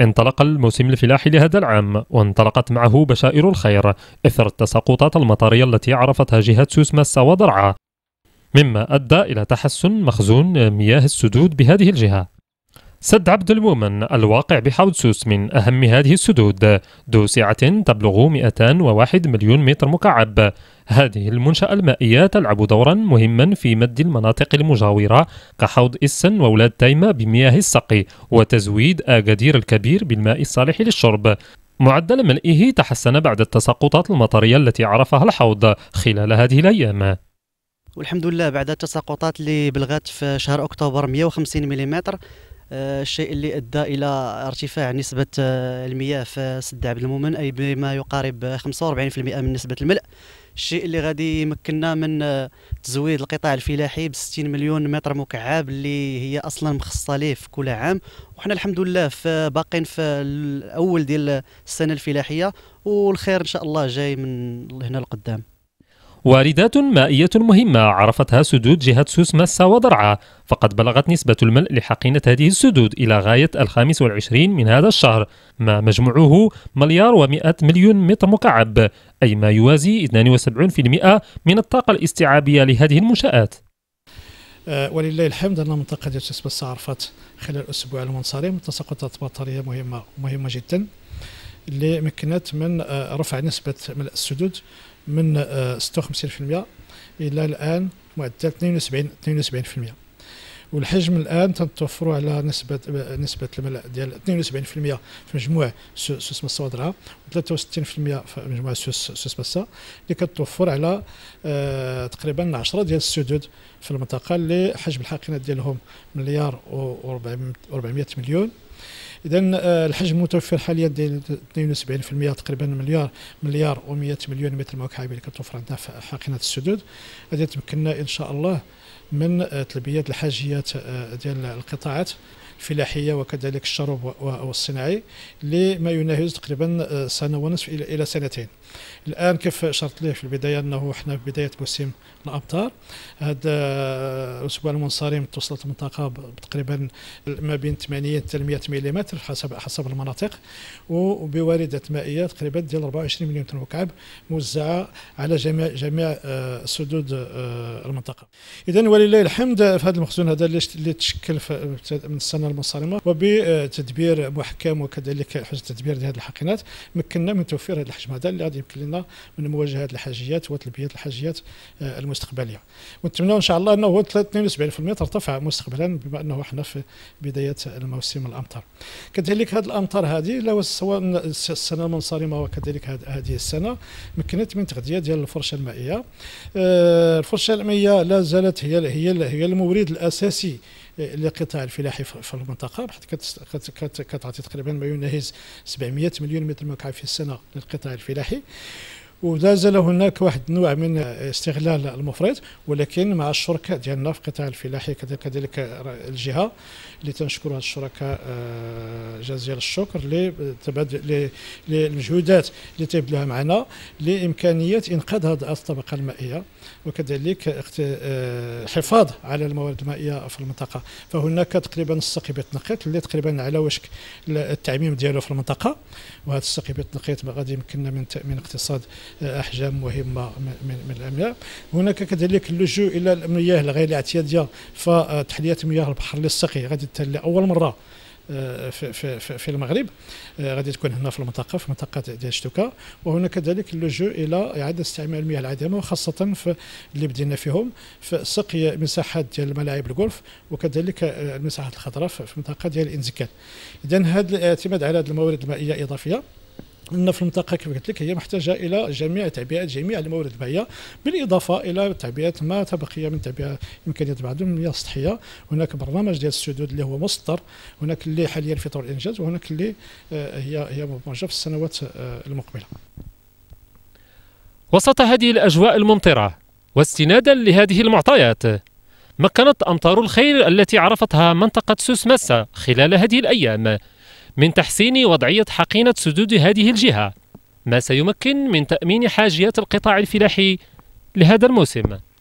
انطلق الموسم الفلاحي لهذا العام وانطلقت معه بشائر الخير اثر التساقطات المطريه التي عرفتها جهات سوس ماسه ودرعا مما ادى الى تحسن مخزون مياه السدود بهذه الجهه سد عبد المؤمن الواقع بحوض سوس من أهم هذه السدود ذو سعة تبلغ 201 مليون متر مكعب هذه المنشأة المائية تلعب دورا مهما في مد المناطق المجاورة كحوض إسن وولاد تايمة بمياه السقي وتزويد أكادير الكبير بالماء الصالح للشرب معدل ملئه تحسن بعد التساقطات المطرية التي عرفها الحوض خلال هذه الأيام والحمد لله بعد التساقطات اللي بلغت في شهر أكتوبر 150 ملم الشيء اللي ادى الى ارتفاع نسبه آه، المياه في سد عبد المؤمن اي بما يقارب 45% من نسبه الملء الشيء اللي غادي يمكننا من آه، تزويد القطاع الفلاحي ب 60 مليون متر مكعب اللي هي اصلا مخصصه ليه في كل عام وحنا الحمد لله في باقين في الاول ديال السنه الفلاحيه والخير ان شاء الله جاي من هنا لقدام واردات مائية مهمة عرفتها سدود جهة سوس مسا ودرعا فقد بلغت نسبة الملء لحقينة هذه السدود إلى غاية الخامس والعشرين من هذا الشهر ما مجموعه مليار ومئة مليون متر مكعب أي ما يوازي 72% من الطاقة الاستيعابية لهذه المنشآت أه، ولله الحمد ان منطقه ديال تسبس عرفت خلال الاسبوع المنصرم تساقطت تساقطات بطاريه مهمه مهمه جدا اللي مكنت من أه، رفع نسبه ملء السدود من 56% آه، الى الان معدل 72 72% والحجم الان تتوفروا على نسبه نسبه الملاء ديال 72% في مجموع سوس مسا و 63% في مجموع سوس سوس مسا اللي كتوفر على آه، تقريبا 10 ديال السدود في المنطقه اللي حجم الحقنات ديالهم مليار و400 مليون اذا آه، الحجم المتوفر حاليا ديال 72% تقريبا مليار مليار و100 مليون متر مكعب اللي كتوفر عندنا في حقنه السدود غادي تمكننا ان شاء الله من تلبيه الحاجيات آه، ديال القطاعات الفلاحيه وكذلك الشرب والصناعي لما يناهز تقريبا آه، سنه ونصف الى سنتين الان كيف اشرت ليه في البدايه انه احنا في بدايه موسم الامطار هذا الاسبوع آه، المنصرم توصلت المنطقه تقريبا ما بين 80 حتى 100 ملم حسب حسب المناطق وبواردات مائيه تقريبا ديال 24 مليون مكعب موزعه على جميع جميع آه، سدود المنطقه اذا ولله الحمد في هذا المخزون هذا اللي تشكل من السنه الحصانه المصارمه وبتدبير محكم وكذلك حجه تدبير لهذه الحقنات مكننا من توفير هذا الحجم هذا اللي غادي يمكن لنا من مواجهه الحاجيات وتلبيه الحاجيات آه، المستقبليه ونتمنى ان شاء الله انه 72% ترتفع مستقبلا بما انه احنا في بدايه الموسم الامطار كذلك هذه الامطار هذه سواء السنه المنصرمه وكذلك هذه السنه مكنت من تغذيه ديال الفرشه المائيه آه، الفرشه المائيه لا زالت هي هي هي المورد الاساسي للقطاع الفلاحي في المنطقه بحيث كتعطي تقريبا ما يناهز 700 مليون متر مكعب في السنه للقطاع الفلاحي ولا هناك واحد النوع من استغلال المفرط ولكن مع الشركاء ديالنا في القطاع الفلاحي كذلك الجهه اللي تنشكر هاد الشركاء آه، جزيل الشكر للمجهودات اللي تيبذلوها معنا لامكانيه انقاذ هذه الطبقه المائيه وكذلك الحفاظ آه، على الموارد المائيه في المنطقه فهناك تقريبا بيت نقيط اللي تقريبا على وشك التعميم ديالو في المنطقه وهذا بيت نقيط غادي يمكننا من تامين اقتصاد احجام مهمه من الامياء هناك كذلك اللجوء الى المياه الغير الاعتياديه فتحليه مياه البحر للسقي غادي تتلى لاول مره آه، في, في, في المغرب آه، غادي تكون هنا في المنطقه في منطقه ديال شتوكا وهنا كذلك اللجوء الى اعاده استعمال المياه العادمه وخاصه في اللي بدينا فيهم في سقي مساحات ديال ملاعب الجولف وكذلك آه، المساحات الخضراء في منطقه ديال الانزكال اذا هذا الاعتماد على هذه الموارد المائيه اضافيه لان في المنطقه كيف قلت لك هي محتاجه الى جميع تعبئه جميع الموارد البيئيه بالاضافه الى تعبئه ما تبقي من تعبئه امكانيات بعض المياه السطحيه هناك برنامج ديال السدود اللي هو مصدر هناك اللي حاليا في طور الانجاز وهناك اللي آه، هي هي مبرمجه في السنوات آه، المقبله وسط هذه الاجواء الممطره واستنادا لهذه المعطيات مكنت امطار الخير التي عرفتها منطقه سوس ماسا خلال هذه الايام من تحسين وضعية حقينة سدود هذه الجهة ما سيمكن من تأمين حاجيات القطاع الفلاحي لهذا الموسم